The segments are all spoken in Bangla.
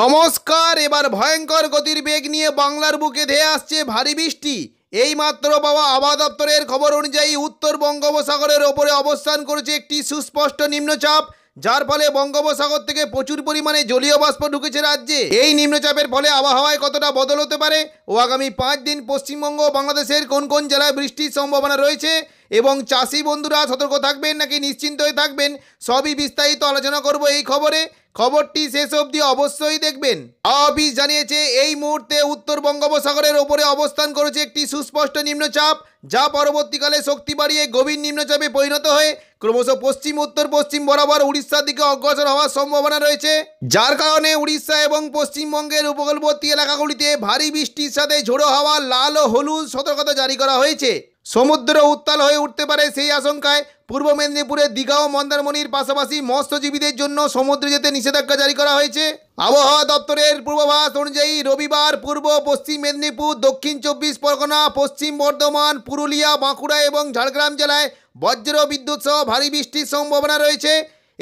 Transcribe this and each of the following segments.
নমস্কার এবার ভয়ঙ্কর গতির বেগ নিয়ে বাংলার বুকে ধেয়ে আসছে ভারী বৃষ্টি এই মাত্র পাওয়া আবহাওয়া দপ্তরের খবর অনুযায়ী উত্তর বঙ্গোপসাগরের ওপরে অবস্থান করেছে একটি সুস্পষ্ট নিম্নচাপ যার ফলে বঙ্গোপসাগর থেকে প্রচুর পরিমাণে জলীয় বাষ্প ঢুকেছে রাজ্যে এই নিম্নচাপের ফলে আবহাওয়ায় কতটা বদল হতে পারে ও আগামী পাঁচ দিন পশ্চিমবঙ্গ বাংলাদেশের কোন কোন জেলায় বৃষ্টির সম্ভাবনা রয়েছে এবং চাষি বন্ধুরা সতর্ক থাকবেন নাকি নিশ্চিন্ত হয়ে থাকবেন সবই বিস্তারিত আলোচনা করব এই খবরে খবরটি শেষ অবধি অবশ্যই দেখবেন অফিস জানিয়েছে এই মুহূর্তে উত্তর বঙ্গোপসাগরের ওপরে অবস্থান করেছে একটি সুস্পষ্ট নিম্নচাপ যা পরবর্তীকালে শক্তি বাড়িয়ে গভীর নিম্নচাপে পরিণত হয়ে ক্রমশ পশ্চিম উত্তর পশ্চিম বরাবর উড়িষ্যার দিকে অগ্রসর হওয়ার সম্ভাবনা রয়েছে যার কারণে উড়িষ্যা এবং পশ্চিমবঙ্গের উপকূলবর্তী এলাকাগুলিতে ভারী বৃষ্টির সাথে ঝোড়ো হওয়া লাল ও হলুদ সতর্কতা জারি করা হয়েছে সমুদ্র উত্তাল হয়ে উঠতে পারে সেই আশঙ্কায় পূর্ব মেদিনীপুরের দীঘা ও মন্দারমণির পাশাপাশি মৎস্যজীবীদের জন্য সমুদ্রে যেতে নিষেধাজ্ঞা জারি করা হয়েছে আবহাওয়া দপ্তরের পূর্বাভাস অনুযায়ী রবিবার পূর্ব পশ্চিম মেদিনীপুর দক্ষিণ চব্বিশ পরগনা পশ্চিম বর্ধমান পুরুলিয়া বাঁকুড়া এবং ঝাড়গ্রাম জেলায় বজ্র বিদ্যুৎ সহ ভারী বৃষ্টির সম্ভাবনা রয়েছে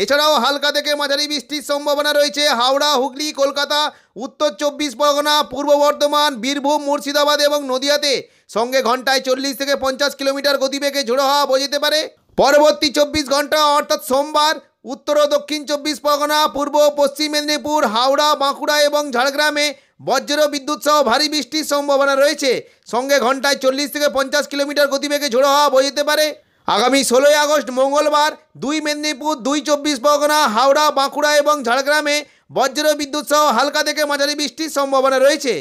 এছাড়াও হালকা থেকে মাঝারি বৃষ্টির সম্ভাবনা রয়েছে হাওড়া হুগলি কলকাতা উত্তর চব্বিশ পরগনা পূর্ব বর্ধমান বীরভূম মুর্শিদাবাদ এবং নদিয়াতে সঙ্গে ঘন্টায় চল্লিশ থেকে পঞ্চাশ কিলোমিটার গতিবেগে ঝোড়ো হওয়া বোঝাতে পারে পরবর্তী চব্বিশ ঘন্টা অর্থাৎ সোমবার উত্তর ও দক্ষিণ চব্বিশ পরগনা পূর্ব পশ্চিম মেদিনীপুর হাওড়া বাঁকুড়া এবং ঝাড়গ্রামে বজ্র বিদ্যুৎ সহ ভারী বৃষ্টির সম্ভাবনা রয়েছে সঙ্গে ঘন্টায় চল্লিশ থেকে পঞ্চাশ কিলোমিটার গতিবেগে ঝোড়ো হওয়া বোঝাতে পারে আগামী ষোলোই আগস্ট মঙ্গলবার দুই মেদিনীপুর দুই চব্বিশ পরগনা হাওড়া বাঁকুড়া এবং ঝাড়গ্রামে বজ্র বিদ্যুৎ সহ হালকা থেকে মাঝারি বৃষ্টির সম্ভাবনা রয়েছে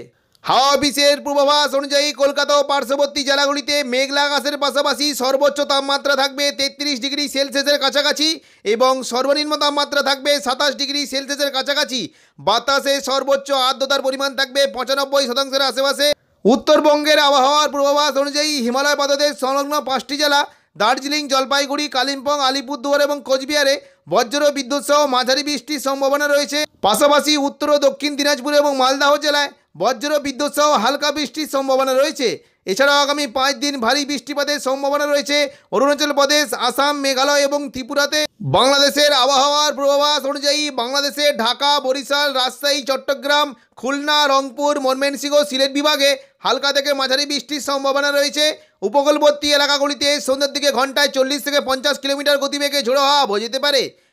হাওয়া অফিসের পূর্বাভাস অনুযায়ী কলকাতা ও পার্শ্ববর্তী জেলাগুলিতে মেঘলা আকাশের পাশাপাশি সর্বোচ্চ তাপমাত্রা থাকবে তেত্রিশ ডিগ্রি সেলসিয়াসের কাছাকাছি এবং সর্বনিম্ন তাপমাত্রা থাকবে সাতাশ ডিগ্রি সেলসিয়াসের কাছাকাছি বাতাসে সর্বোচ্চ আর্দ্রতার পরিমাণ থাকবে পঁচানব্বই শতাংশের আশেপাশে উত্তরবঙ্গের আবহাওয়ার পূর্বাভাস অনুযায়ী হিমালয় পাতদের সংলগ্ন পাঁচটি জেলা দার্জিলিং জলপাইগুড়ি কালিম্পং আলিপুরদুয়ার এবং কোচবিহারে বজ্র বিদ্যুৎ সহ মাঝারি বৃষ্টির সম্ভাবনা রয়েছে পাশাপাশি উত্তর ও দক্ষিণ দিনাজপুর এবং মালদাহ জেলায় বজ্র বিদ্যুৎ সহ হালকা বৃষ্টির সম্ভাবনা রয়েছে এছাড়াও আগামী পাঁচ দিন ভারী বৃষ্টিপাতের সম্ভাবনা রয়েছে অরুণাচল প্রদেশ আসাম মেঘালয় এবং ত্রিপুরাতে বাংলাদেশের আবহাওয়ার পূর্বাভাস অনুযায়ী বাংলাদেশে ঢাকা বরিশাল রাজশাহী চট্টগ্রাম খুলনা রংপুর ময়মনসিংহ সিলেট বিভাগে হালকা থেকে মাঝারি বৃষ্টির সম্ভাবনা রয়েছে উপকূলবর্তী এলাকাগুলিতে সন্ধ্যের দিকে ঘন্টায় চল্লিশ থেকে পঞ্চাশ কিলোমিটার গতিবেগে ঝোড়ো হওয়া বোঝাতে পারে